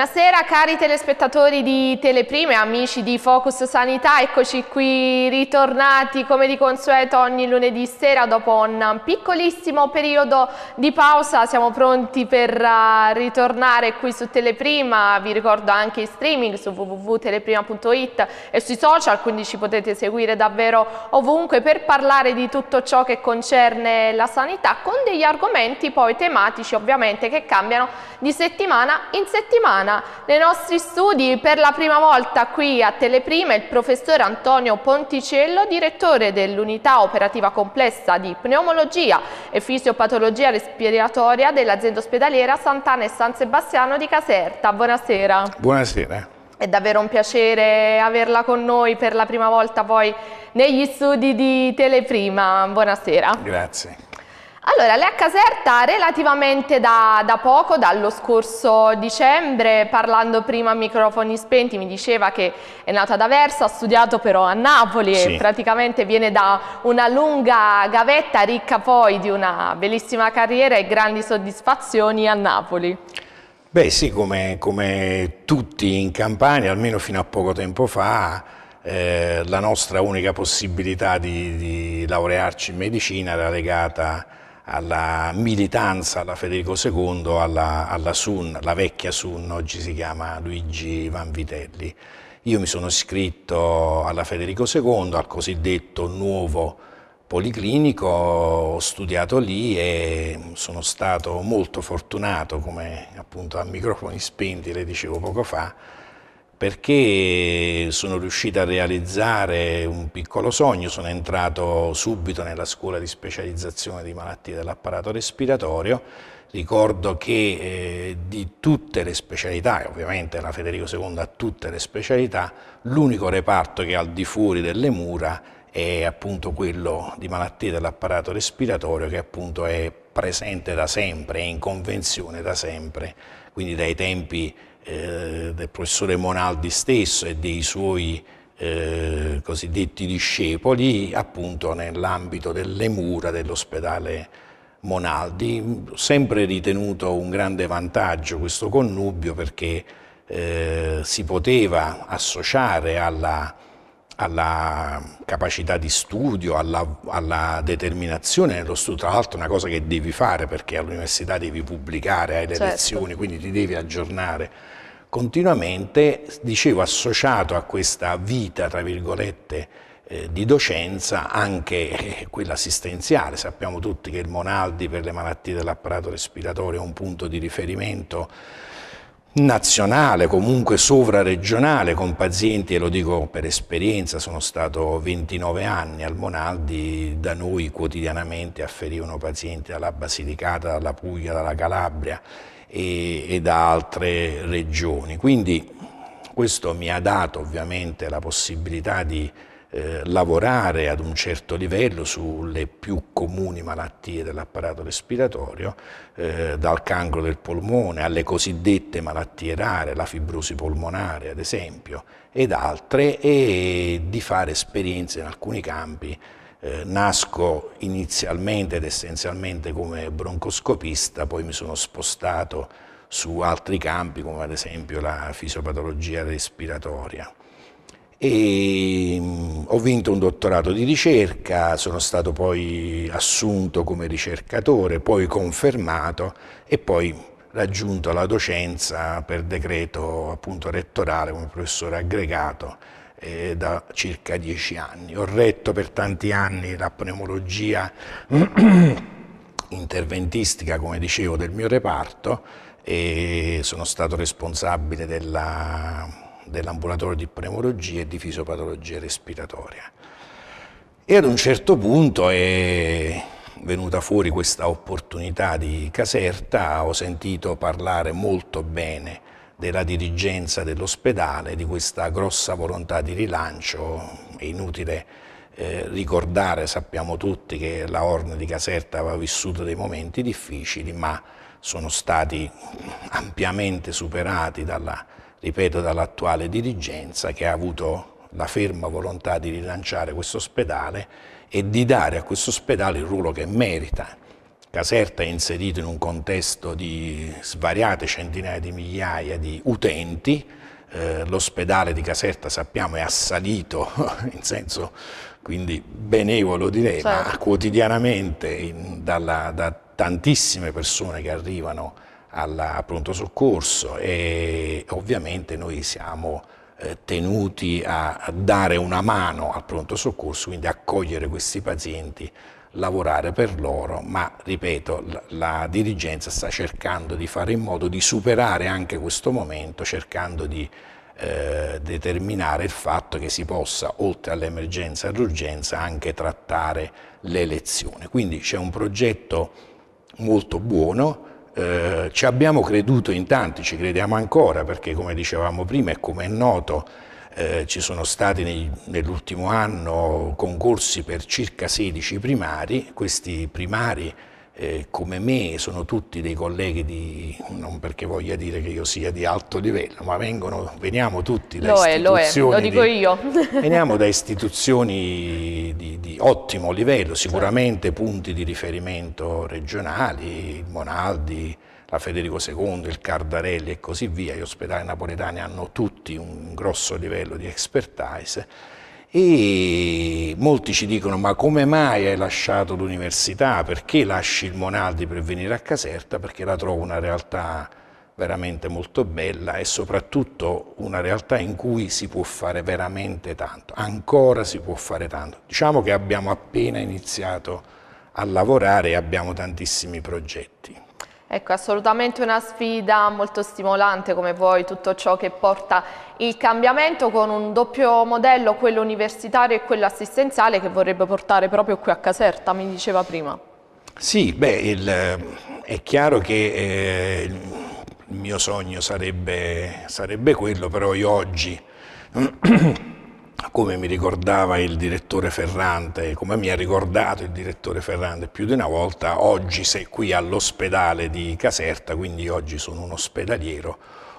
Buonasera. Buonasera cari telespettatori di Teleprime, amici di Focus Sanità, eccoci qui ritornati come di consueto ogni lunedì sera dopo un piccolissimo periodo di pausa, siamo pronti per uh, ritornare qui su Teleprima, vi ricordo anche in streaming su www.teleprima.it e sui social, quindi ci potete seguire davvero ovunque per parlare di tutto ciò che concerne la sanità con degli argomenti poi tematici ovviamente che cambiano di settimana in settimana nei nostri studi per la prima volta qui a Teleprima il professor Antonio Ponticello, direttore dell'unità operativa complessa di pneumologia e fisiopatologia respiratoria dell'azienda ospedaliera Sant'Anna e San Sebastiano di Caserta. Buonasera. Buonasera. È davvero un piacere averla con noi per la prima volta poi negli studi di Teleprima. Buonasera. Grazie. Allora, lei a Caserta relativamente da, da, poco, dallo scorso dicembre, parlando prima a microfoni spenti, mi diceva che è nata ad Aversa, ha studiato però a Napoli sì. e praticamente viene da una lunga gavetta ricca poi di una bellissima carriera e grandi soddisfazioni a Napoli. Beh sì, come, come tutti in Campania, almeno fino a poco tempo fa, eh, la nostra unica possibilità di, di laurearci in medicina era legata a alla militanza, alla Federico II, alla, alla Sun, la vecchia Sun, oggi si chiama Luigi Vanvitelli. Io mi sono iscritto alla Federico II, al cosiddetto nuovo policlinico, ho studiato lì e sono stato molto fortunato, come appunto a microfoni spenti le dicevo poco fa, perché sono riuscito a realizzare un piccolo sogno, sono entrato subito nella scuola di specializzazione di malattie dell'apparato respiratorio, ricordo che eh, di tutte le specialità, e ovviamente la Federico II ha tutte le specialità, l'unico reparto che è al di fuori delle mura è appunto quello di malattie dell'apparato respiratorio che appunto è presente da sempre, è in convenzione da sempre, quindi dai tempi eh, del professore Monaldi stesso e dei suoi eh, cosiddetti discepoli appunto nell'ambito delle mura dell'ospedale Monaldi, sempre ritenuto un grande vantaggio questo connubio perché eh, si poteva associare alla, alla, capacità di studio, alla, alla determinazione nello studio, tra l'altro una cosa che devi fare perché all'università devi pubblicare, hai le certo. lezioni, quindi ti devi aggiornare continuamente, dicevo, associato a questa vita, tra virgolette, eh, di docenza anche eh, quella assistenziale. Sappiamo tutti che il Monaldi per le malattie dell'apparato respiratorio è un punto di riferimento nazionale, comunque sovraregionale, con pazienti, e lo dico per esperienza, sono stato 29 anni al Monaldi, da noi quotidianamente afferivano pazienti dalla Basilicata, dalla Puglia, dalla Calabria e, e da altre regioni. Quindi questo mi ha dato ovviamente la possibilità di eh, lavorare ad un certo livello sulle più comuni malattie dell'apparato respiratorio, eh, dal cancro del polmone alle cosiddette malattie rare, la fibrosi polmonare ad esempio, ed altre, e di fare esperienze in alcuni campi eh, nasco inizialmente ed essenzialmente come broncoscopista, poi mi sono spostato su altri campi come ad esempio la fisiopatologia respiratoria. E, mh, mm, ho vinto un dottorato di ricerca, sono stato poi assunto come ricercatore, poi confermato e poi raggiunto la docenza per decreto appunto rettorale come professore aggregato eh, da circa dieci anni. Ho retto per tanti anni la pneumologia interventistica, come dicevo, del mio reparto e sono stato responsabile dell'ambulatorio dell di pneumologia e di fisiopatologia respiratoria. E ad un certo punto è venuta fuori questa opportunità di Caserta, ho sentito parlare molto bene della dirigenza dell'ospedale, di questa grossa volontà di rilancio, è inutile eh, ricordare, sappiamo tutti che la Orne di Caserta aveva vissuto dei momenti difficili, ma sono stati ampiamente superati dalla, ripeto, dall'attuale dirigenza che ha avuto la ferma volontà di rilanciare questo ospedale e di dare a questo ospedale il ruolo che merita. Caserta è inserito in un contesto di svariate centinaia di migliaia di utenti, eh, l'ospedale di Caserta sappiamo è assalito in senso quindi benevolo direi, certo. ma quotidianamente in, dalla, da tantissime persone che arrivano al pronto soccorso e ovviamente noi siamo eh, tenuti a dare una mano al pronto soccorso, quindi accogliere questi pazienti lavorare per loro, ma ripeto, la, la dirigenza sta cercando di fare in modo di superare anche questo momento, cercando di eh, determinare il fatto che si possa, oltre all'emergenza e all'urgenza, anche trattare l'elezione. Quindi c'è un progetto molto buono, eh, ci abbiamo creduto in tanti, ci crediamo ancora perché come dicevamo prima e come è noto eh, ci sono stati nell'ultimo anno concorsi per circa 16 primari, questi primari eh, come me sono tutti dei colleghi di, non perché voglia dire che io sia di alto livello, ma vengono, veniamo tutti da lo istituzioni, è, lo, è, lo di, da istituzioni di, di, ottimo livello, sicuramente punti di riferimento regionali, Monaldi, la Federico II, il Cardarelli e così via, gli ospedali napoletani hanno tutti un grosso livello di expertise e molti ci dicono ma come mai hai lasciato l'università, perché lasci il Monaldi per venire a Caserta, perché la trovo una realtà veramente molto bella e soprattutto una realtà in cui si può fare veramente tanto, ancora si può fare tanto. Diciamo che abbiamo appena iniziato a lavorare e abbiamo tantissimi progetti. Ecco, assolutamente una sfida molto stimolante come vuoi tutto ciò che porta il cambiamento con un doppio modello, quello universitario e quello assistenziale che vorrebbe portare proprio qui a Caserta, mi diceva prima. Sì, beh, il, eh, è chiaro che eh, il mio sogno sarebbe, sarebbe quello, però io oggi come mi ricordava il direttore Ferrante, come mi ha ricordato il direttore Ferrante più di una volta, oggi sei qui all'ospedale di Caserta, quindi oggi sono un ospedaliero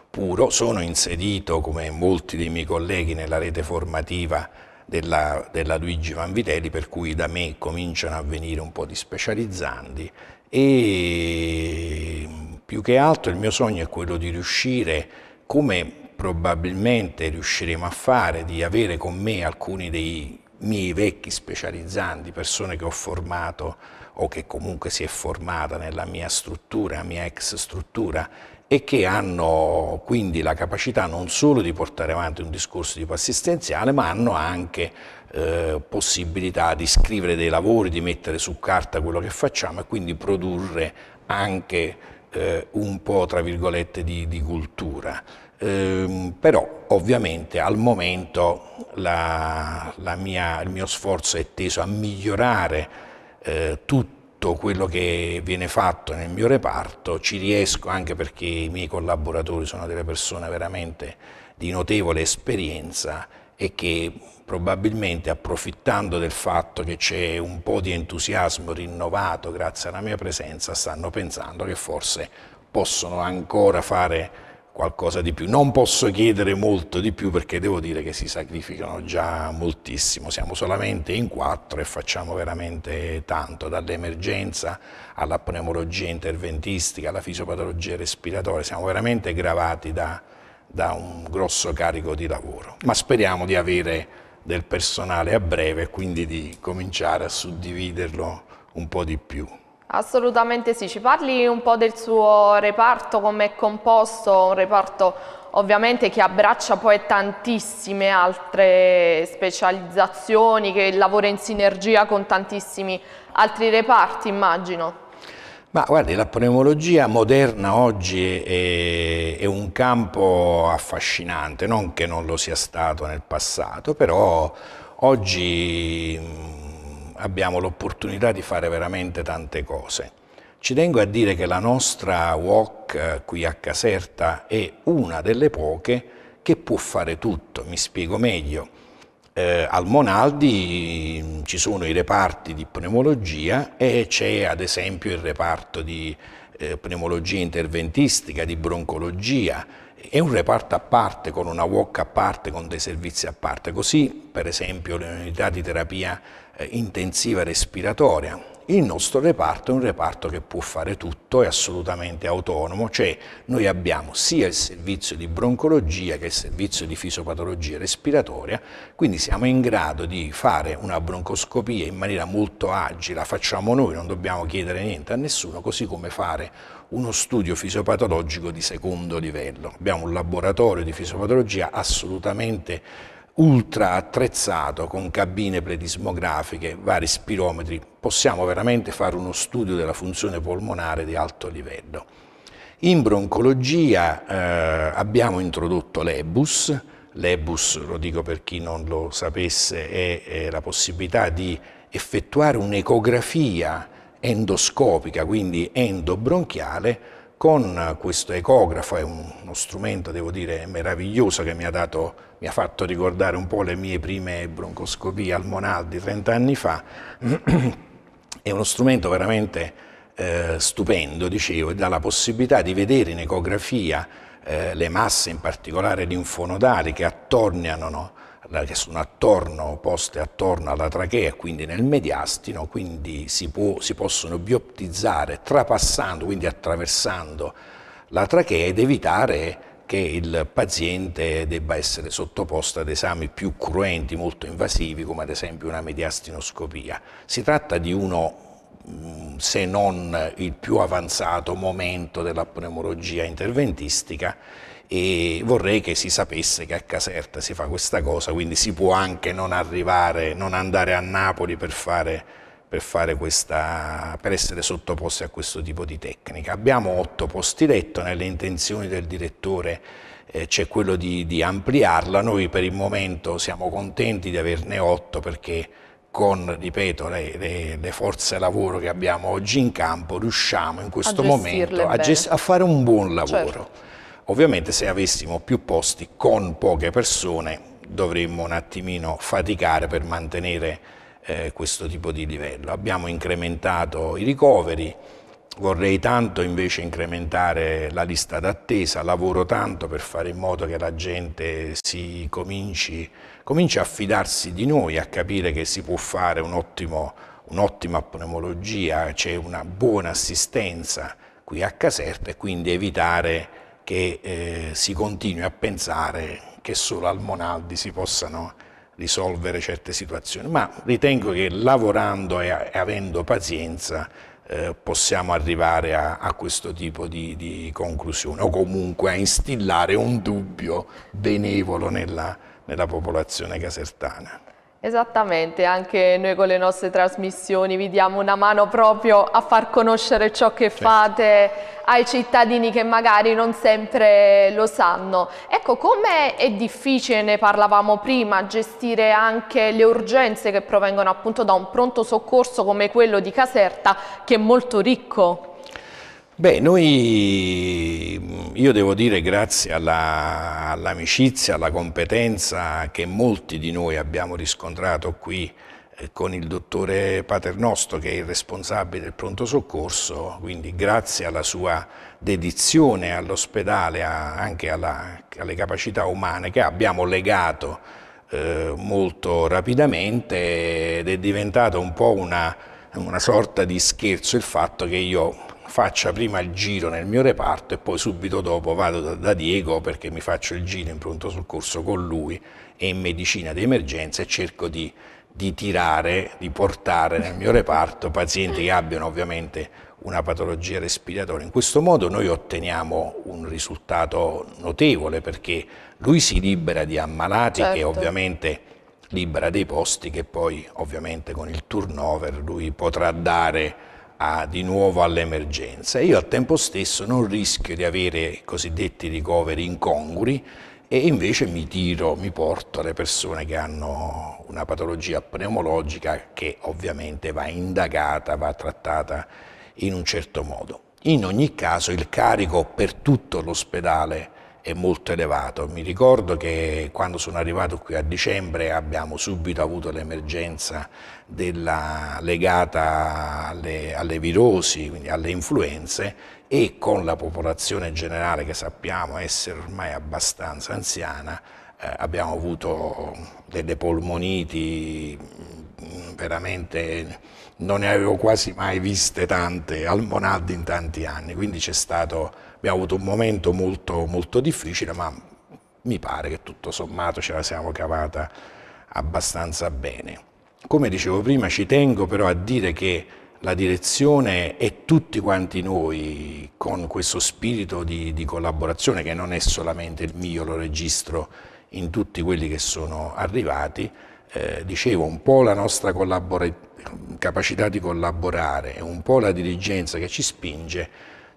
puro, sono inserito come molti dei miei colleghi nella rete formativa della, della Luigi Vanvitelli, per cui da me cominciano a venire un po' di specializzandi e più che altro il mio sogno è quello di riuscire come probabilmente riusciremo a fare, di avere con me alcuni dei miei vecchi specializzanti, persone che ho formato o che comunque si è formata nella mia struttura, mia ex struttura, e che hanno quindi la capacità non solo di portare avanti un discorso tipo assistenziale, ma hanno anche eh, possibilità di scrivere dei lavori, di mettere su carta quello che facciamo e quindi produrre anche eh, un po' tra virgolette di, di cultura. Eh, però ovviamente al momento la, la mia, il mio sforzo è teso a migliorare eh, tutto quello che viene fatto nel mio reparto, ci riesco anche perché i miei collaboratori sono delle persone veramente di notevole esperienza e che probabilmente approfittando del fatto che c'è un po' di entusiasmo rinnovato grazie alla mia presenza stanno pensando che forse possono ancora fare qualcosa di più. Non posso chiedere molto di più perché devo dire che si sacrificano già moltissimo, siamo solamente in quattro e facciamo veramente tanto, dall'emergenza alla pneumologia interventistica, alla fisiopatologia respiratoria, siamo veramente gravati da, da un grosso carico di lavoro, ma speriamo di avere del personale a breve e quindi di cominciare a suddividerlo un po' di più. Assolutamente sì, ci parli un po' del suo reparto, come è composto, un reparto ovviamente che abbraccia poi tantissime altre specializzazioni, che lavora in sinergia con tantissimi altri reparti immagino. Ma guardi, la pneumologia moderna oggi è, è, un campo affascinante, non che non lo sia stato nel passato, però oggi abbiamo l'opportunità di fare veramente tante cose. Ci tengo a dire che la nostra WOC eh, qui a Caserta è una delle poche che può fare tutto, mi spiego meglio. Eh, al Monaldi mm, ci sono i reparti di pneumologia e c'è ad esempio il reparto di eh, pneumologia interventistica, di broncologia, è un reparto a parte, con una WOC a parte, con dei servizi a parte. Così per esempio le unità di terapia eh, intensiva respiratoria. Il nostro reparto è un reparto che può fare tutto, è assolutamente autonomo, cioè noi abbiamo sia il servizio di broncologia che il servizio di fisiopatologia respiratoria, quindi siamo in grado di fare una broncoscopia in maniera molto agile, la facciamo noi, non dobbiamo chiedere niente a nessuno, così come fare uno studio fisiopatologico di secondo livello. Abbiamo un laboratorio di fisiopatologia assolutamente ultra attrezzato con cabine predismografiche, vari spirometri, possiamo veramente fare uno studio della funzione polmonare di alto livello. In broncologia eh, abbiamo introdotto l'EBUS, l'EBUS, lo dico per chi non lo sapesse, è, è la possibilità di effettuare un'ecografia endoscopica, quindi endobronchiale, con questo ecografo, è uno strumento, devo dire, meraviglioso che mi ha, dato, mi ha fatto ricordare un po' le mie prime broncoscopie al Monaldi 30 anni fa, è uno strumento veramente eh, stupendo, dicevo, e dà la possibilità di vedere in ecografia eh, le masse, in particolare linfonodali, che attorniano no, eh, che sono attorno, poste attorno alla trachea, quindi nel mediastino, quindi si, può, si possono bioptizzare trapassando, quindi attraversando la trachea ed evitare che il paziente debba essere sottoposto ad esami più cruenti, molto invasivi, come ad esempio una mediastinoscopia. Si tratta di uno, mm, se non il più avanzato momento della pneumologia interventistica e vorrei che si sapesse che a Caserta si fa questa cosa, quindi si può anche non arrivare, non andare a Napoli per fare per, fare questa, per essere sottoposti a questo tipo di tecnica. Abbiamo otto posti letto, nelle intenzioni del direttore eh, c'è quello di, di, ampliarla, noi per il momento siamo contenti di averne otto perché con, ripeto, le, le, le forze lavoro che abbiamo oggi in campo riusciamo in questo a momento a, a, fare un buon lavoro. Certo. Ovviamente se avessimo più posti con poche persone dovremmo un attimino faticare per mantenere eh, questo tipo di livello. Abbiamo incrementato i ricoveri, vorrei tanto invece incrementare la lista d'attesa, lavoro tanto per fare in modo che la gente si cominci, cominci a fidarsi di noi, a capire che si può fare un'ottima un pneumologia, c'è una buona assistenza qui a Caserta e quindi evitare che eh, si continui a pensare che solo al Monaldi si possano risolvere certe situazioni, ma ritengo che lavorando e, avendo pazienza eh, possiamo arrivare a, a questo tipo di, di, conclusione o comunque a instillare un dubbio benevolo nella, nella popolazione casertana. Esattamente, anche noi con le nostre trasmissioni vi diamo una mano proprio a far conoscere ciò che certo. fate ai cittadini che magari non sempre lo sanno. Ecco, come è difficile, ne parlavamo prima, gestire anche le urgenze che provengono appunto da un pronto soccorso come quello di Caserta, che è molto ricco? Beh, noi, io devo dire grazie all'amicizia, all alla competenza che molti di noi abbiamo riscontrato qui eh, con il dottore Paternosto che è il responsabile del pronto soccorso, quindi grazie alla sua dedizione all'ospedale, anche alla, alle capacità umane che abbiamo legato eh, molto rapidamente ed è diventato un po' una, una sorta di scherzo il fatto che io faccia prima il giro nel mio reparto e poi subito dopo vado da, da Diego perché mi faccio il giro in pronto soccorso con lui e in medicina d'emergenza e cerco di, di tirare, di portare nel mio reparto pazienti che abbiano ovviamente una patologia respiratoria. In questo modo noi otteniamo un risultato notevole perché lui si libera di ammalati certo. che ovviamente libera dei posti che poi ovviamente con il turnover lui potrà dare a, di nuovo all'emergenza io al tempo stesso non rischio di avere i cosiddetti ricoveri incongrui e invece mi tiro, mi porto alle persone che hanno una patologia pneumologica che ovviamente va indagata, va trattata in un certo modo. In ogni caso il carico per tutto l'ospedale è molto elevato. Mi ricordo che quando sono arrivato qui a dicembre abbiamo subito avuto l'emergenza legata alle, alle virosi, quindi alle influenze e con la popolazione generale che sappiamo essere ormai abbastanza anziana eh, abbiamo avuto delle polmoniti mm, veramente non ne avevo quasi mai viste tante al Monad in tanti anni, quindi c'è stato abbiamo avuto un momento molto, molto difficile, ma mi pare che tutto sommato ce la siamo cavata abbastanza bene. Come dicevo prima, ci tengo però a dire che la direzione e tutti quanti noi con questo spirito di, di, collaborazione che non è solamente il mio, lo registro in tutti quelli che sono arrivati, eh, dicevo un po' la nostra capacità di collaborare, e un po' la dirigenza che ci spinge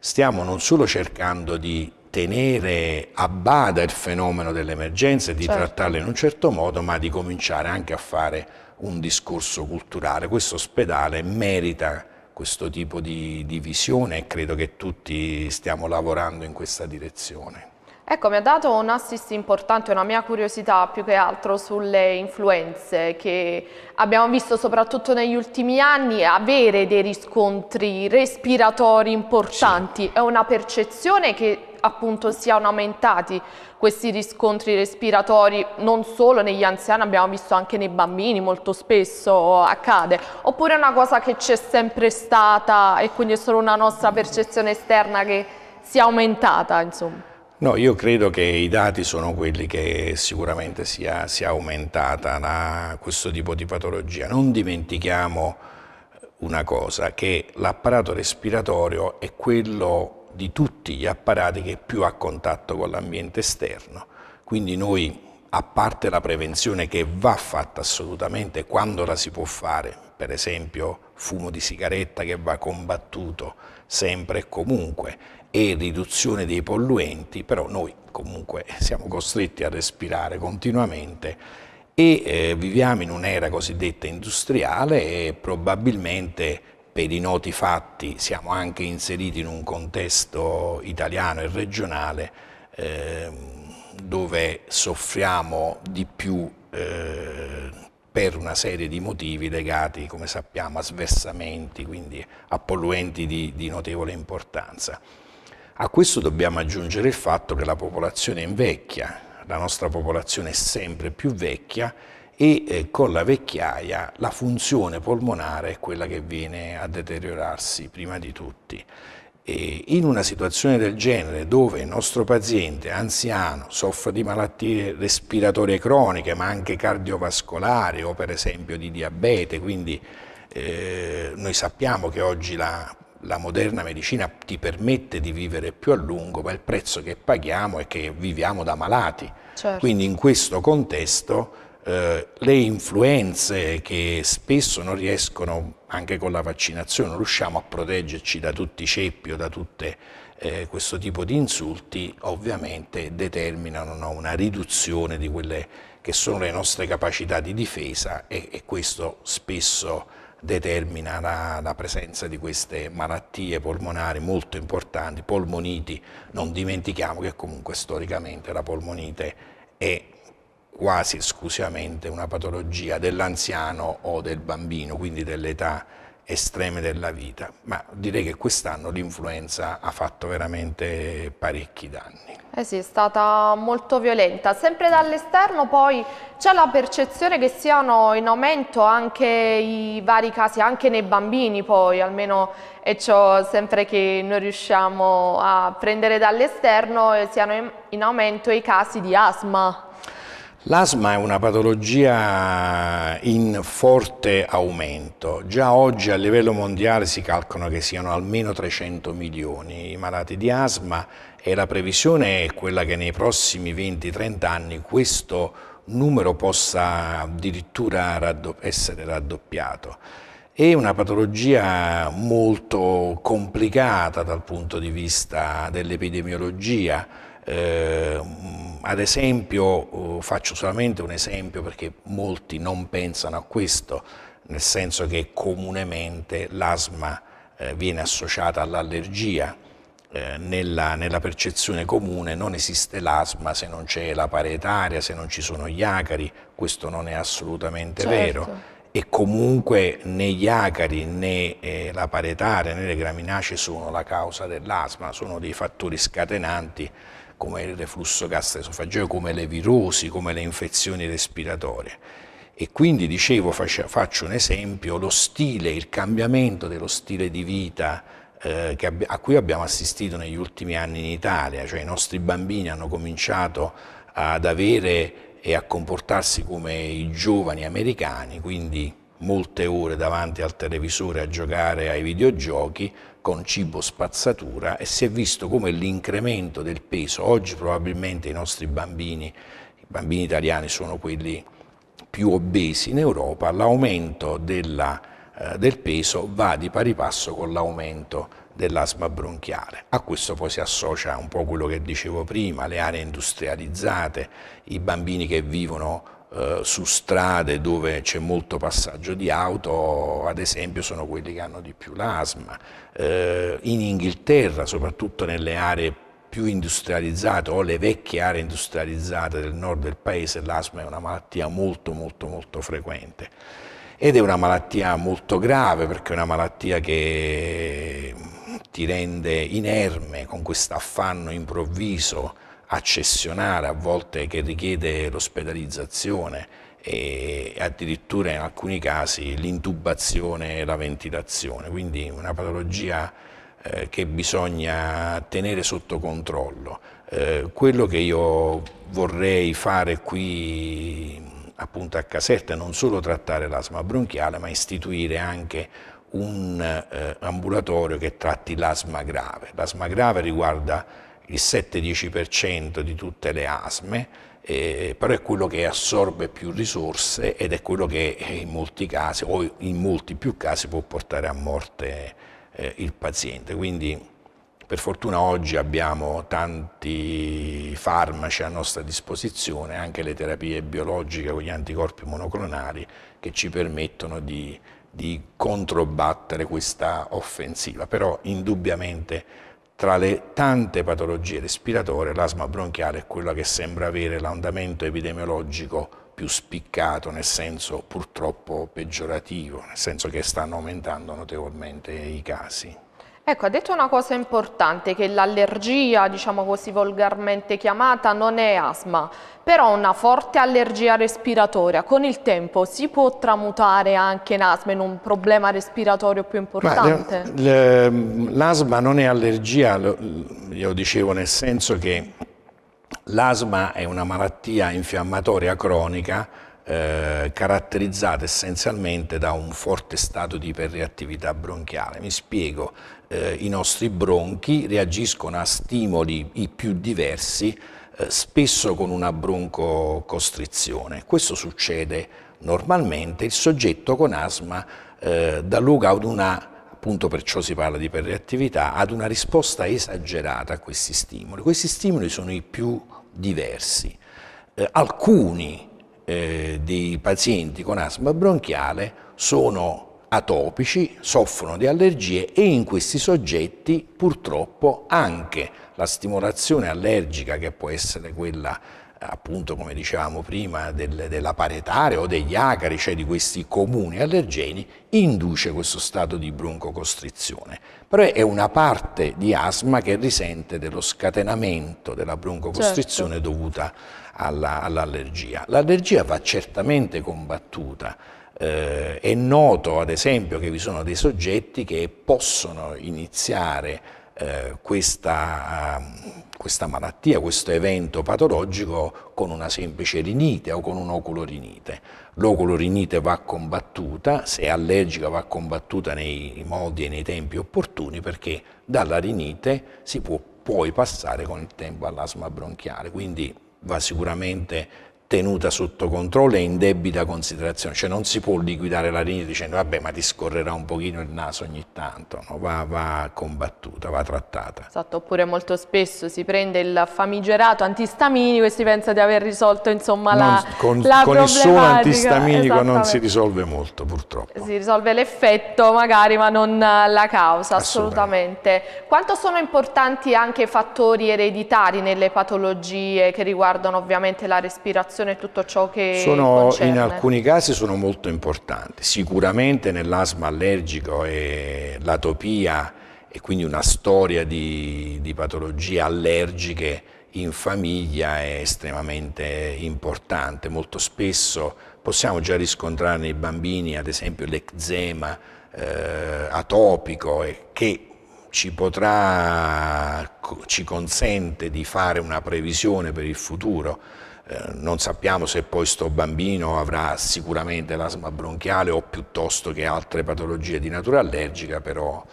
stiamo non solo cercando di tenere a bada il fenomeno dell'emergenza e di certo. trattarla in un certo modo, ma di cominciare anche a fare un discorso culturale. Questo ospedale merita questo tipo di, di visione e credo che tutti stiamo lavorando in questa direzione. Ecco, mi ha dato un assist importante, una mia curiosità più che altro sulle influenze che abbiamo visto soprattutto negli ultimi anni avere dei riscontri respiratori importanti. È una percezione che appunto siano aumentati questi riscontri respiratori non solo negli anziani, abbiamo visto anche nei bambini molto spesso accade, oppure è una cosa che c'è sempre stata e quindi è solo una nostra percezione esterna che si è aumentata insomma. No, io credo che i dati sono quelli che sicuramente sia, sia aumentata la, questo tipo di patologia. Non dimentichiamo una cosa, che l'apparato respiratorio è quello di tutti gli apparati che è più a contatto con l'ambiente esterno. Quindi noi, a parte la prevenzione che va fatta assolutamente quando la si può fare, per esempio fumo di sigaretta che va combattuto sempre e comunque, e riduzione dei polluenti, però noi comunque siamo costretti a respirare continuamente e eh, viviamo in un'era cosiddetta industriale e probabilmente per i noti fatti siamo anche inseriti in un contesto italiano e regionale eh, dove soffriamo di più eh, per una serie di motivi legati, come sappiamo, a sversamenti, quindi a polluenti di, di notevole importanza. A questo dobbiamo aggiungere il fatto che la popolazione invecchia, la nostra popolazione è sempre più vecchia e eh, con la vecchiaia la funzione polmonare è quella che viene a deteriorarsi prima di tutti. E in una situazione del genere dove il nostro paziente anziano soffre di malattie respiratorie croniche ma anche cardiovascolari o per esempio di diabete, quindi eh, noi sappiamo che oggi la la moderna medicina ti permette di vivere più a lungo, ma il prezzo che paghiamo è che viviamo da malati. Certo. Quindi in questo contesto eh, le influenze che spesso non riescono, anche con la vaccinazione, non riusciamo a proteggerci da tutti i ceppi o da tutte eh, questo tipo di insulti, ovviamente determinano no, una riduzione di quelle che sono le nostre capacità di difesa e, e questo spesso determina la, la, presenza di queste malattie polmonari molto importanti, polmoniti, non dimentichiamo che comunque storicamente la polmonite è quasi esclusivamente una patologia dell'anziano o del bambino, quindi dell'età estreme della vita, ma direi che quest'anno l'influenza ha fatto veramente parecchi danni. Eh sì, è stata molto violenta. Sempre dall'esterno poi c'è la percezione che siano in aumento anche i vari casi, anche nei bambini poi, almeno è ciò sempre che noi riusciamo a prendere dall'esterno, siano in aumento i casi di asma. L'asma è una patologia in forte aumento. Già oggi a livello mondiale si calcolano che siano almeno 300 milioni i malati di asma e la previsione è quella che nei prossimi 20-30 anni questo numero possa addirittura raddopp essere raddoppiato. È una patologia molto complicata dal punto di vista dell'epidemiologia. Eh, ad esempio, eh, faccio solamente un esempio perché molti non pensano a questo, nel senso che comunemente l'asma eh, viene associata all'allergia. Eh, nella, nella, percezione comune non esiste l'asma se non c'è la paretaria, se non ci sono gli acari, questo non è assolutamente certo. vero. E comunque né gli acari né eh, la paretaria né le graminacee sono la causa dell'asma, sono dei fattori scatenanti come il reflusso gastroesofageo, come le virosi, come le infezioni respiratorie. E quindi dicevo, faccio, un esempio, lo stile, il cambiamento dello stile di vita eh, a cui abbiamo assistito negli ultimi anni in Italia, cioè i nostri bambini hanno cominciato ad avere e a comportarsi come i giovani americani, quindi molte ore davanti al televisore a giocare ai videogiochi, con cibo spazzatura e si è visto come l'incremento del peso, oggi probabilmente i nostri bambini, i bambini italiani sono quelli più obesi in Europa, l'aumento eh, del peso va di pari passo con l'aumento dell'asma bronchiale. A questo poi si associa un po' quello che dicevo prima, le aree industrializzate, i bambini che vivono eh, su strade dove c'è molto passaggio di auto, ad esempio, sono quelli che hanno di più l'asma. Eh, in Inghilterra, soprattutto nelle aree più industrializzate o le vecchie aree industrializzate del nord del paese, l'asma è una malattia molto molto molto frequente. Ed è una malattia molto grave perché è una malattia che ti rende inerme con questo affanno improvviso, accessionale, a volte che richiede l'ospedalizzazione e addirittura in alcuni casi l'intubazione e la ventilazione, quindi una patologia eh, che bisogna tenere sotto controllo. Eh, quello che io vorrei fare qui appunto a Caserta è non solo trattare l'asma bronchiale ma istituire anche un eh, ambulatorio che tratti l'asma grave. L'asma grave riguarda il 7-10% di tutte le ASME, eh, però è quello che assorbe più risorse ed è quello che eh, in molti casi, o in molti più casi, può portare a morte eh, il paziente. Quindi per fortuna oggi abbiamo tanti farmaci a nostra disposizione, anche le terapie biologiche con gli anticorpi monoclonali, che ci permettono di, di controbattere questa offensiva. Però indubbiamente tra le tante patologie respiratorie, l'asma bronchiale è quella che sembra avere l'andamento epidemiologico più spiccato, nel senso purtroppo peggiorativo, nel senso che stanno aumentando notevolmente i casi. Ecco, ha detto una cosa importante, che l'allergia, diciamo così volgarmente chiamata, non è asma, però una forte allergia respiratoria con il tempo si può tramutare anche in asma, in un problema respiratorio più eh, importante? L'asma non è allergia, io dicevo nel senso che l'asma è una malattia infiammatoria cronica eh, caratterizzata essenzialmente da un forte stato di iperreattività bronchiale. Mi spiego, eh, i nostri bronchi reagiscono a stimoli i più diversi, eh, spesso con una broncocostrizione. Questo succede normalmente, il soggetto con asma eh, dà luogo ad una appunto perciò si parla di iperreattività, ad una risposta esagerata a questi stimoli. Questi stimoli sono i più diversi. Eh, alcuni eh, dei pazienti con asma bronchiale sono atopici, soffrono di allergie e in questi soggetti purtroppo anche la stimolazione allergica che può essere quella appunto come dicevamo prima del, della paretare o degli acari, cioè di questi comuni allergeni, induce questo stato di broncocostrizione. Però è una parte di asma che risente dello scatenamento della broncocostrizione certo. dovuta all'allergia. All L'allergia va certamente combattuta eh, è noto ad esempio che vi sono dei soggetti che possono iniziare eh, questa, ah, questa, malattia, questo evento patologico con una semplice rinite o con un'oculorinite. L'oculorinite va combattuta, se è allergica va combattuta nei modi e nei tempi opportuni perché dalla rinite si può poi passare con il tempo all'asma bronchiale, quindi va sicuramente tenuta sotto controllo e in debita considerazione, cioè non si può liquidare la linea dicendo vabbè ma ti scorrerà un pochino il naso ogni tanto, no? va, va, combattuta, va trattata. Esatto, oppure molto spesso si prende il famigerato antistaminico e si pensa di aver risolto insomma la, non, con, la con il suo antistaminico non si risolve molto purtroppo. Si risolve l'effetto magari ma non la causa, assolutamente. assolutamente. Quanto sono importanti anche i fattori ereditari nelle patologie che riguardano ovviamente la respirazione? e tutto ciò che sono, concerne. In alcuni casi sono molto importanti, sicuramente nell'asma allergico e l'atopia e quindi una storia di, di patologie allergiche in famiglia è estremamente importante, molto spesso possiamo già riscontrare nei bambini ad esempio l'eczema eh, atopico che ci, potrà, ci consente di fare una previsione per il futuro eh, non sappiamo se poi sto bambino avrà sicuramente l'asma bronchiale o piuttosto che altre patologie di natura allergica, però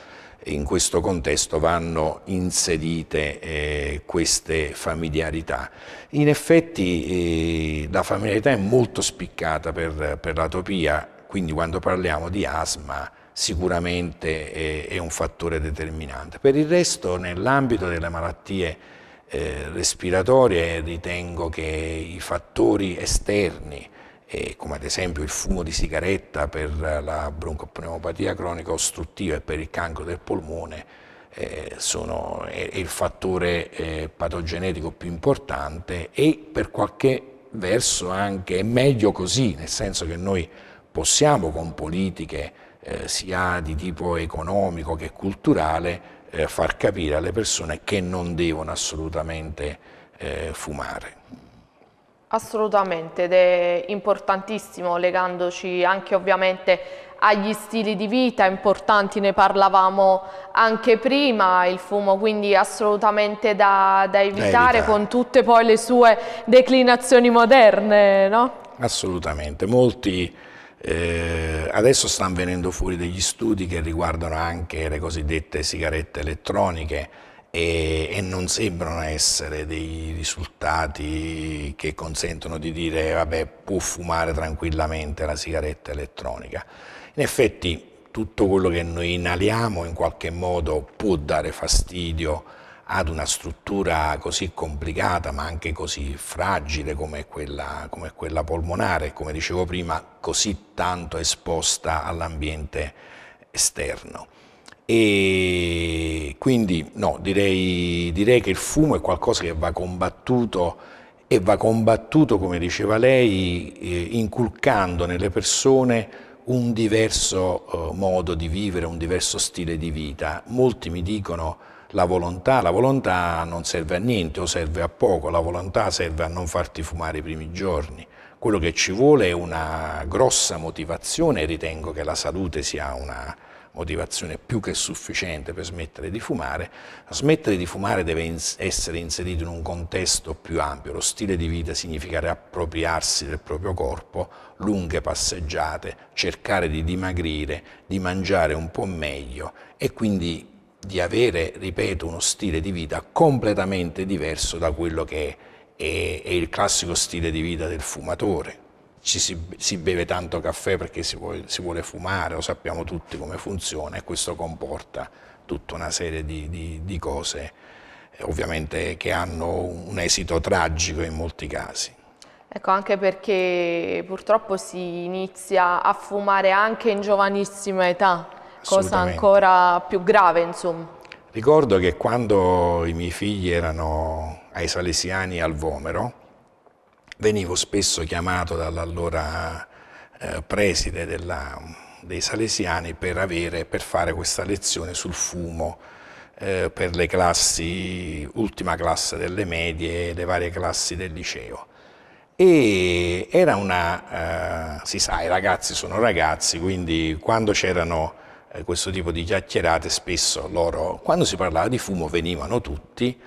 in questo contesto vanno inserite eh, queste familiarità. In effetti eh, la familiarità è molto spiccata per, per l'atopia, quindi quando parliamo di asma sicuramente è, eh, è un fattore determinante. Per il resto nell'ambito delle malattie eh, respiratorie ritengo che i fattori esterni, eh, come ad esempio il fumo di sigaretta per la broncopneumopatia cronica ostruttiva e per il cancro del polmone, eh, sono, è, il fattore eh, patogenetico più importante e per qualche verso anche è meglio così, nel senso che noi possiamo con politiche eh, sia di tipo economico che culturale eh, far capire alle persone che non devono assolutamente eh, fumare. Assolutamente ed è importantissimo legandoci anche ovviamente agli stili di vita importanti, ne parlavamo anche prima, il fumo quindi assolutamente da, da evitare, da evitare con tutte poi le sue declinazioni moderne, no? Assolutamente, molti eh, adesso stanno venendo fuori degli studi che riguardano anche le cosiddette sigarette elettroniche e, e, non sembrano essere dei risultati che consentono di dire vabbè può fumare tranquillamente la sigaretta elettronica. In effetti tutto quello che noi inaliamo in qualche modo può dare fastidio ad una struttura così complicata ma anche così fragile come quella, come quella polmonare, come dicevo prima, così tanto esposta all'ambiente esterno. E quindi no, direi, direi che il fumo è qualcosa che va combattuto e va combattuto, come diceva lei, eh, inculcando nelle persone un diverso eh, modo di vivere, un diverso stile di vita. Molti mi dicono la volontà, la volontà non serve a niente o serve a poco, la volontà serve a non farti fumare i primi giorni. Quello che ci vuole è una grossa motivazione e ritengo che la salute sia una motivazione più che sufficiente per smettere di fumare. Smettere di fumare deve ins essere inserito in un contesto più ampio. Lo stile di vita significa riappropriarsi del proprio corpo, lunghe passeggiate, cercare di dimagrire, di mangiare un po' meglio e quindi di avere, ripeto, uno stile di vita completamente diverso da quello che è, è il classico stile di vita del fumatore. Ci si, si beve tanto caffè perché si vuole, si vuole, fumare, lo sappiamo tutti come funziona e questo comporta tutta una serie di, di, di cose eh, ovviamente che hanno un esito tragico in molti casi. Ecco, anche perché purtroppo si inizia a fumare anche in giovanissima età cosa ancora più grave insomma. Ricordo che quando i miei figli erano ai Salesiani al Vomero, venivo spesso chiamato dall'allora eh, preside della, dei Salesiani per, avere, per, fare questa lezione sul fumo eh, per le classi, ultima classe delle medie e le varie classi del liceo. E era una, eh, si sa, i ragazzi sono ragazzi, quindi quando c'erano eh, questo tipo di chiacchierate, spesso loro, quando si parlava di fumo, venivano tutti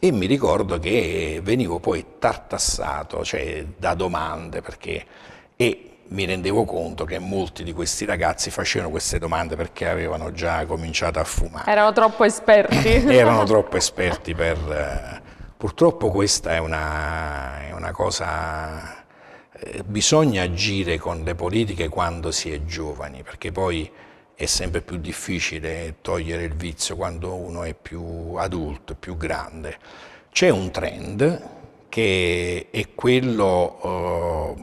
e mi ricordo che venivo poi tartassato, cioè da domande, perché e mi rendevo conto che molti di questi ragazzi facevano queste domande perché avevano già cominciato a fumare. Erano troppo esperti. Erano troppo esperti per... Eh, purtroppo questa è una, è una cosa... Eh, bisogna agire con le politiche quando si è giovani, perché poi è sempre più difficile togliere il vizio quando uno è più adulto, più grande. C'è un trend che è quello eh,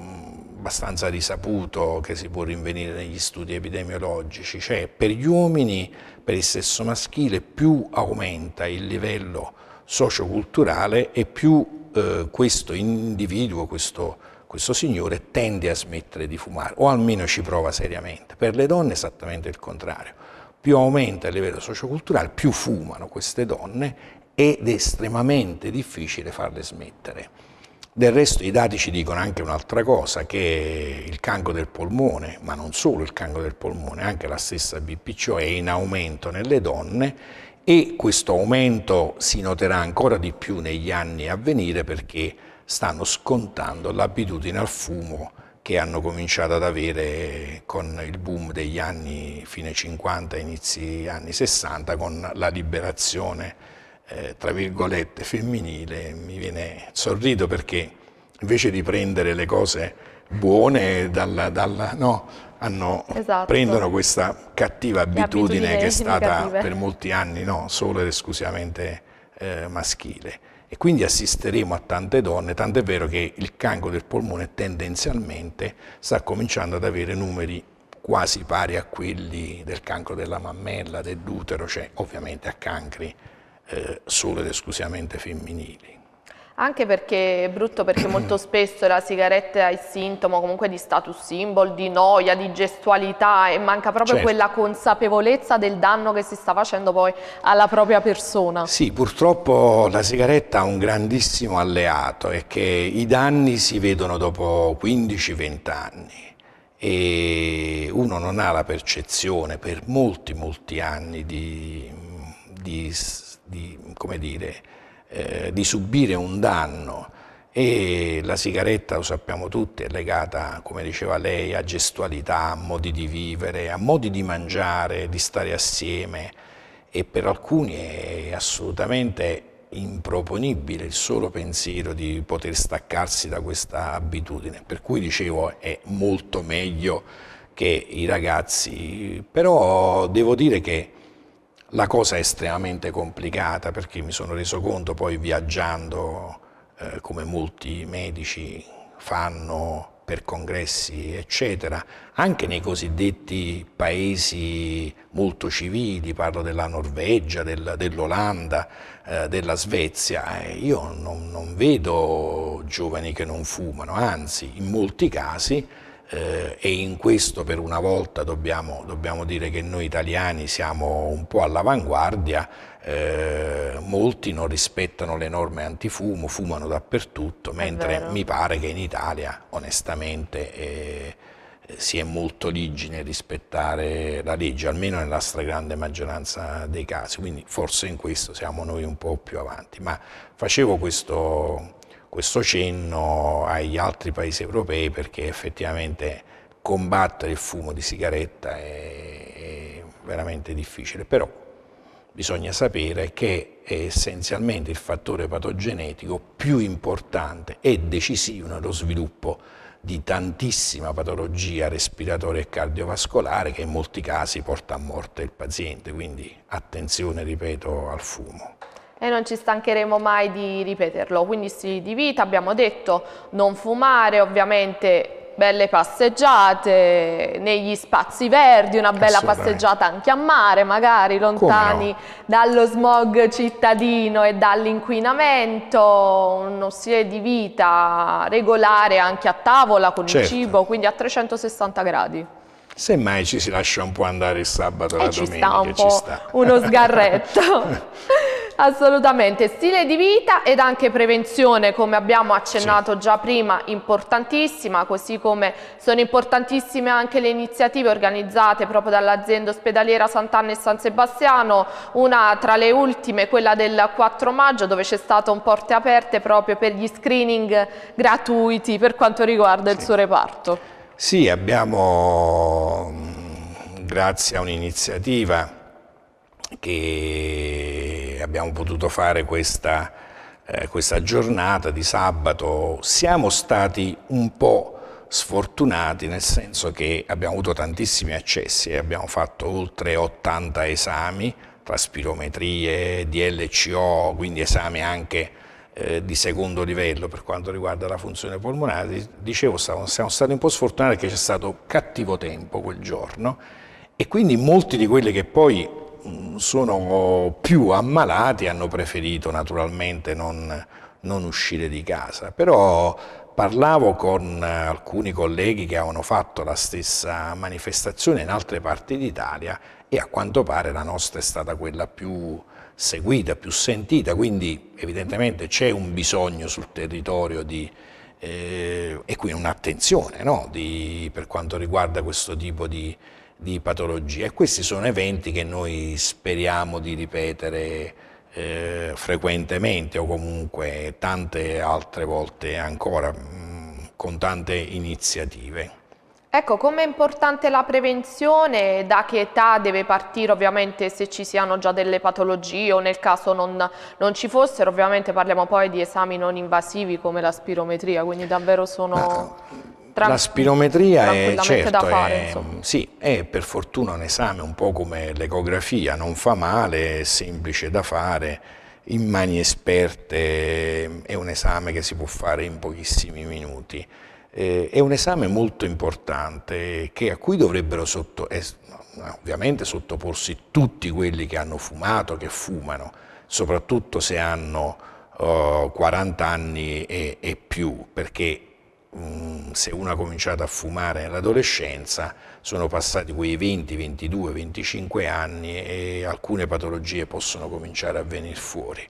abbastanza risaputo che si può rinvenire negli studi epidemiologici, cioè per gli uomini, per il sesso maschile, più aumenta il livello socioculturale e più eh, questo individuo, questo questo signore tende a smettere di fumare, o almeno ci prova seriamente. Per le donne è esattamente il contrario. Più aumenta il livello socioculturale, più fumano queste donne ed è estremamente difficile farle smettere. Del resto i dati ci dicono anche un'altra cosa, che il cancro del polmone, ma non solo il cancro del polmone, anche la stessa BPCO è in aumento nelle donne e questo aumento si noterà ancora di più negli anni a venire perché stanno scontando l'abitudine al fumo che hanno cominciato ad avere con il boom degli anni fine 50, inizi anni 60, con la liberazione, eh, tra virgolette, femminile. Mi viene sorrido perché invece di prendere le cose buone dalla, dalla, no, hanno, esatto. prendono questa cattiva abitudine che è stata negative. per molti anni no, solo ed esclusivamente eh, maschile e quindi assisteremo a tante donne, tant'è vero che il cancro del polmone tendenzialmente sta cominciando ad avere numeri quasi pari a quelli del cancro della mammella, dell'utero, cioè ovviamente a cancri eh, solo ed esclusivamente femminili. Anche perché è brutto perché molto spesso la sigaretta è il sintomo comunque di status symbol, di noia, di gestualità e manca proprio certo. quella consapevolezza del danno che si sta facendo poi alla propria persona. Sì, purtroppo la sigaretta ha un grandissimo alleato è che i danni si vedono dopo 15-20 anni e uno non ha la percezione per molti molti anni di, di, di come dire, eh, di subire un danno e la sigaretta, lo sappiamo tutti, è legata, come diceva lei, a gestualità, a modi di vivere, a modi di mangiare, di stare assieme e per alcuni è assolutamente improponibile il solo pensiero di poter staccarsi da questa abitudine, per cui dicevo è molto meglio che i ragazzi, però devo dire che la cosa è estremamente complicata perché mi sono reso conto poi viaggiando, eh, come molti medici fanno per congressi, eccetera, anche nei cosiddetti paesi molto civili, parlo della Norvegia, del, dell'Olanda, eh, della Svezia, eh, io non, non vedo giovani che non fumano, anzi in molti casi eh, e in questo per una volta dobbiamo, dobbiamo, dire che noi italiani siamo un po' all'avanguardia, eh, molti non rispettano le norme antifumo, fumano dappertutto, mentre mi pare che in Italia onestamente eh, si è molto ligi nel rispettare la legge, almeno nella stragrande maggioranza dei casi, quindi forse in questo siamo noi un po' più avanti. Ma facevo questo, questo cenno agli altri paesi europei perché effettivamente combattere il fumo di sigaretta è, è veramente difficile, però bisogna sapere che è essenzialmente il fattore patogenetico più importante e decisivo nello sviluppo di tantissima patologia respiratoria e cardiovascolare che in molti casi porta a morte il paziente, quindi attenzione, ripeto, al fumo e non ci stancheremo mai di ripeterlo. Quindi stili di vita, abbiamo detto, non fumare, ovviamente belle passeggiate negli spazi verdi, una bella passeggiata anche a mare, magari lontani no? dallo smog cittadino e dall'inquinamento, uno stile di vita regolare anche a tavola con certo. il cibo, quindi a 360 gradi. Semmai ci si lascia un po' andare il sabato e la eh, domenica. sta un po' sta. uno sgarretto. Assolutamente, stile di vita ed anche prevenzione come abbiamo accennato sì. già prima importantissima così come sono importantissime anche le iniziative organizzate proprio dall'azienda ospedaliera Sant'Anna e San Sebastiano una tra le ultime quella del 4 maggio dove c'è stato un porte aperte proprio per gli screening gratuiti per quanto riguarda sì. il suo reparto. Sì, abbiamo, mm, grazie a un'iniziativa che abbiamo potuto fare questa, eh, questa giornata di sabato, siamo stati un po' sfortunati nel senso che abbiamo avuto tantissimi accessi e eh. abbiamo fatto oltre 80 esami tra spirometrie, DLCO, quindi esami anche eh, di secondo livello per quanto riguarda la funzione polmonare. Dicevo, siamo, siamo stati un po' sfortunati perché c'è stato cattivo tempo quel giorno e quindi molti di quelli che poi mh, mm, sono più ammalati hanno preferito naturalmente non, non uscire di casa. Però parlavo con alcuni colleghi che avevano fatto la stessa manifestazione in altre parti d'Italia e a quanto pare la nostra è stata quella più seguita, più sentita, quindi evidentemente c'è un bisogno sul territorio di, eh, e qui un'attenzione no? per quanto riguarda questo tipo di, di patologia. E questi sono eventi che noi speriamo di ripetere eh, frequentemente o comunque tante altre volte ancora mh, mm, con tante iniziative. Ecco, com'è importante la prevenzione? Da che età deve partire ovviamente se ci siano già delle patologie o nel caso non, non ci fossero? Ovviamente parliamo poi di esami non invasivi come la spirometria, quindi davvero sono... La spirometria è, certo, fare, è, sì, è per fortuna un esame un po' come l'ecografia, non fa male, è semplice da fare, in mani esperte è un esame che si può fare in pochissimi minuti. Eh, è un esame molto importante che, a cui dovrebbero sotto, eh, ovviamente sottoporsi tutti quelli che hanno fumato, che fumano, soprattutto se hanno oh, 40 anni e, e più, perché mh, mm, se uno ha cominciato a fumare nell'adolescenza sono passati quei 20, 22, 25 anni e alcune patologie possono cominciare a venire fuori.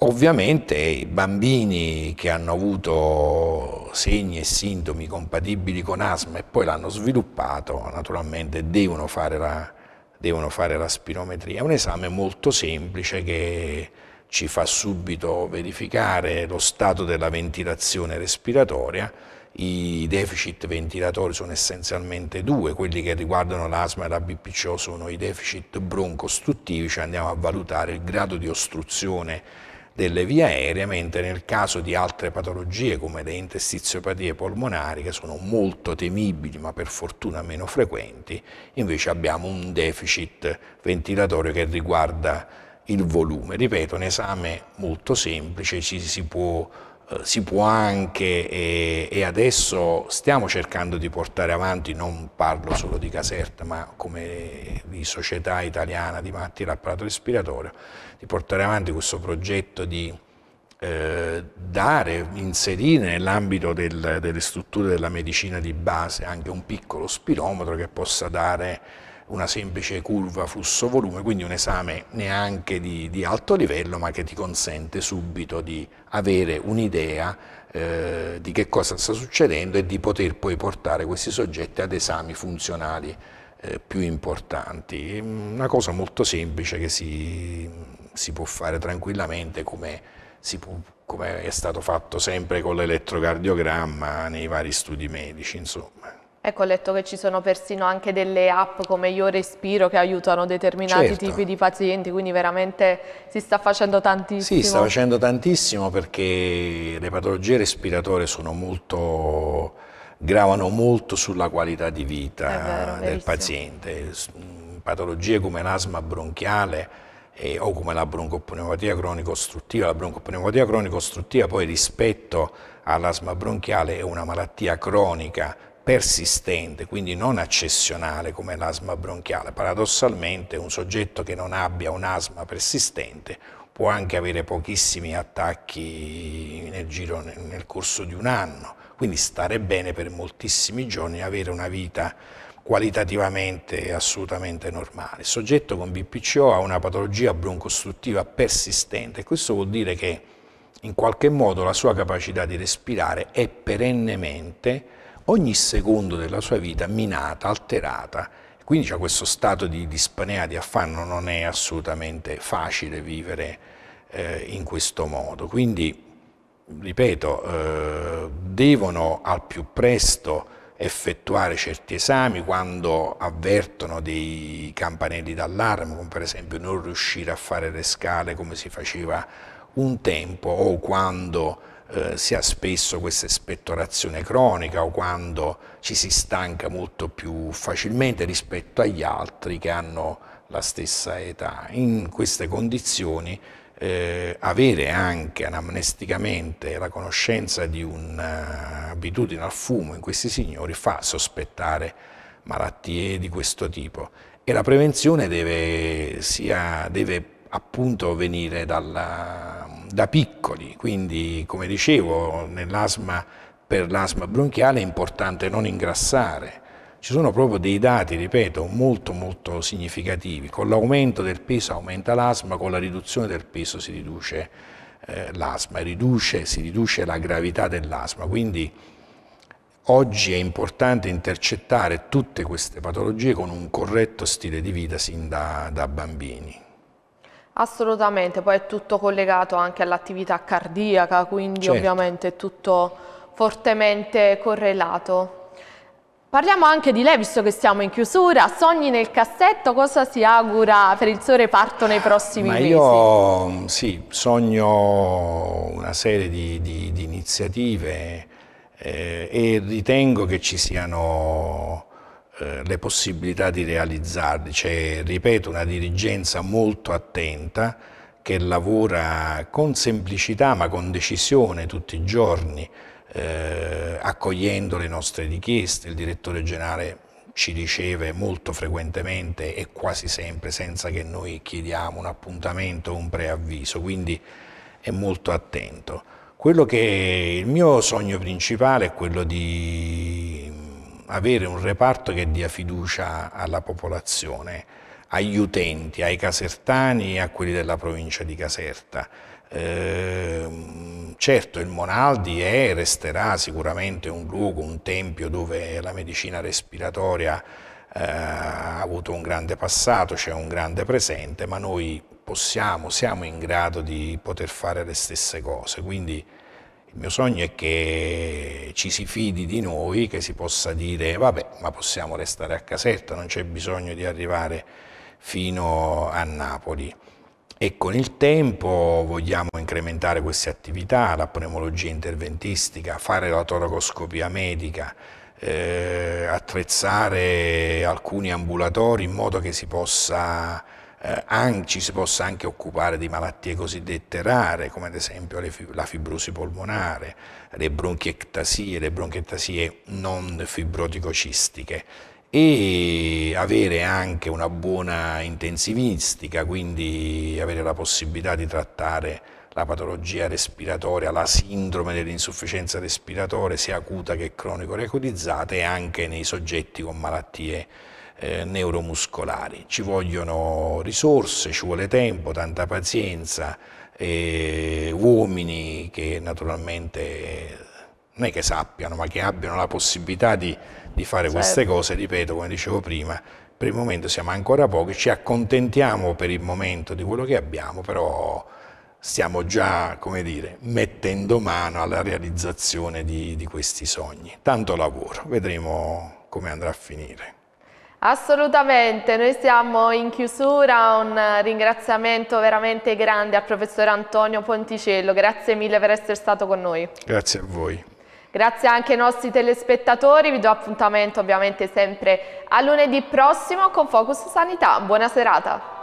Ovviamente i bambini che hanno avuto segni e sintomi compatibili con asma e poi l'hanno sviluppato, naturalmente devono fare, la, devono fare la spirometria. È un esame molto semplice che ci fa subito verificare lo stato della ventilazione respiratoria. I deficit ventilatori sono essenzialmente due, quelli che riguardano l'asma e la BPCO sono i deficit broncostruttivi, cioè andiamo a valutare il grado di ostruzione delle vie aeree, mentre nel caso di altre patologie come le interstiziopatie polmonari, che sono molto temibili ma per fortuna meno frequenti, invece abbiamo un deficit ventilatorio che riguarda il volume. Ripeto, un esame molto semplice, ci si può eh, si può anche e, e, adesso stiamo cercando di portare avanti, non parlo solo di Caserta, ma come di società italiana di matti l'apparato respiratorio, di portare avanti questo progetto di eh, dare, inserire nell'ambito del, delle strutture della medicina di base anche un piccolo spirometro che possa dare una semplice curva flusso-volume, quindi un esame neanche di, di, alto livello, ma che ti consente subito di avere un'idea eh, di che cosa sta succedendo e di poter poi portare questi soggetti ad esami funzionali eh, più importanti. Una cosa molto semplice che si, si può fare tranquillamente come, può, come è stato fatto sempre con l'elettrocardiogramma nei vari studi medici, insomma. Ecco, ho letto che ci sono persino anche delle app come Io Respiro che aiutano determinati certo. tipi di pazienti, quindi veramente si sta facendo tantissimo. Si sta facendo tantissimo perché le patologie respiratorie molto, gravano molto sulla qualità di vita vero, eh del paziente. Mm, patologie come l'asma bronchiale, eh, o come la broncopneumatia cronico-ostruttiva. La broncopneumatia cronico-ostruttiva poi rispetto all'asma bronchiale è una malattia cronica persistente, quindi non accessionale come l'asma bronchiale. Paradossalmente un soggetto che non abbia un'asma persistente può anche avere pochissimi attacchi nel, giro, nel corso di un anno, quindi stare bene per moltissimi giorni e avere una vita qualitativamente assolutamente normale. Il soggetto con BPCO ha una patologia broncostruttiva persistente, questo vuol dire che in qualche modo la sua capacità di respirare è perennemente ogni secondo della sua vita minata, alterata, quindi c'è questo stato di dispanea, di affanno, non è assolutamente facile vivere eh, in questo modo. Quindi, ripeto, eh, devono al più presto effettuare certi esami quando avvertono dei campanelli d'allarme, come per esempio non riuscire a fare le scale come si faceva un tempo o quando eh, si ha spesso questa spettorazione cronica o quando ci si stanca molto più facilmente rispetto agli altri che hanno la stessa età. In queste condizioni eh, avere anche anamnesticamente la conoscenza di un'abitudine eh, al fumo in questi signori fa sospettare malattie di questo tipo e la prevenzione deve, sia, deve appunto venire dalla da piccoli, quindi come dicevo nell'asma, per l'asma bronchiale è importante non ingrassare. Ci sono proprio dei dati, ripeto, molto molto significativi. Con l'aumento del peso aumenta l'asma, con la riduzione del peso si riduce eh, l'asma, riduce, si riduce la gravità dell'asma. Quindi oggi è importante intercettare tutte queste patologie con un corretto stile di vita sin da, da bambini. Assolutamente, poi è tutto collegato anche all'attività cardiaca, quindi certo. ovviamente è tutto fortemente correlato. Parliamo anche di lei, visto che siamo in chiusura, sogni nel cassetto, cosa si augura per il suo reparto nei prossimi Ma mesi? Io mm, sì, sogno una serie di, di, di iniziative eh, e ritengo che ci siano eh, le possibilità di realizzarli. C'è, ripeto, una dirigenza molto attenta che lavora con semplicità ma con decisione tutti i giorni, eh, accogliendo le nostre richieste. Il direttore generale ci riceve molto frequentemente e quasi sempre senza che noi chiediamo un appuntamento o un preavviso, quindi è molto attento. Quello che il mio sogno principale è quello di avere un reparto che dia fiducia alla popolazione, agli utenti, ai casertani e a quelli della provincia di Caserta. Eh, certo il Monaldi è e resterà sicuramente un luogo, un tempio dove la medicina respiratoria eh, ha avuto un grande passato, c'è cioè un grande presente, ma noi possiamo, siamo in grado di poter fare le stesse cose, quindi il mio sogno è che ci si fidi di noi, che si possa dire vabbè, ma possiamo restare a Caserta, non c'è bisogno di arrivare fino a Napoli. E con il tempo vogliamo incrementare queste attività, la pneumologia interventistica, fare la toracoscopia medica, eh, attrezzare alcuni ambulatori in modo che si possa eh, ci si possa anche occupare di malattie cosiddette rare, come ad esempio fib la fibrosi polmonare, le bronchiectasie, le bronchiectasie non fibroticocistiche e avere anche una buona intensivistica, quindi avere la possibilità di trattare la patologia respiratoria, la sindrome dell'insufficienza respiratoria, sia acuta che cronico-recutizzata, e anche nei soggetti con malattie eh, neuromuscolari. Ci vogliono risorse, ci vuole tempo, tanta pazienza, eh, uomini che naturalmente non è che sappiano, ma che abbiano la possibilità di, di fare certo. queste cose, ripeto, come dicevo prima, per il momento siamo ancora pochi, ci accontentiamo per il momento di quello che abbiamo, però stiamo già, come dire, mettendo mano alla realizzazione di, di questi sogni. Tanto lavoro, vedremo come andrà a finire. Assolutamente, noi siamo in chiusura, un ringraziamento veramente grande al professor Antonio Ponticello, grazie mille per essere stato con noi. Grazie a voi. Grazie anche ai nostri telespettatori, vi do appuntamento ovviamente sempre a lunedì prossimo con Focus Sanità. Buona serata.